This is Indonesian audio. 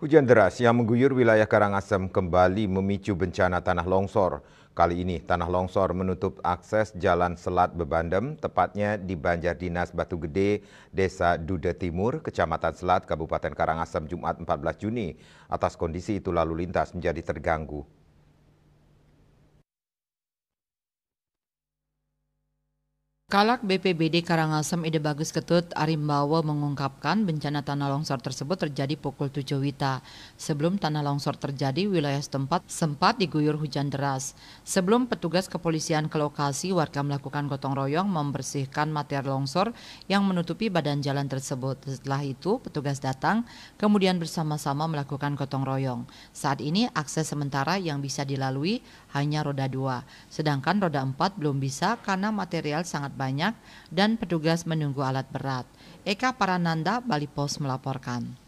Hujan deras yang mengguyur wilayah Karangasem kembali memicu bencana tanah longsor. Kali ini tanah longsor menutup akses jalan Selat Bebandem, tepatnya di Banjar Dinas Batu Gede, Desa Duda Timur, Kecamatan Selat, Kabupaten Karangasem, Jumat 14 Juni. Atas kondisi itu lalu lintas menjadi terganggu. Kalak BPBD Karangasem Ide Bagus Ketut Arimbawa mengungkapkan bencana tanah longsor tersebut terjadi pukul 7 Wita. Sebelum tanah longsor terjadi, wilayah setempat sempat diguyur hujan deras. Sebelum petugas kepolisian ke lokasi, warga melakukan gotong royong membersihkan material longsor yang menutupi badan jalan tersebut. Setelah itu, petugas datang, kemudian bersama-sama melakukan gotong royong. Saat ini, akses sementara yang bisa dilalui hanya roda dua, sedangkan roda empat belum bisa karena material sangat banyak dan petugas menunggu alat berat. Eka Parananda, Bali Post melaporkan.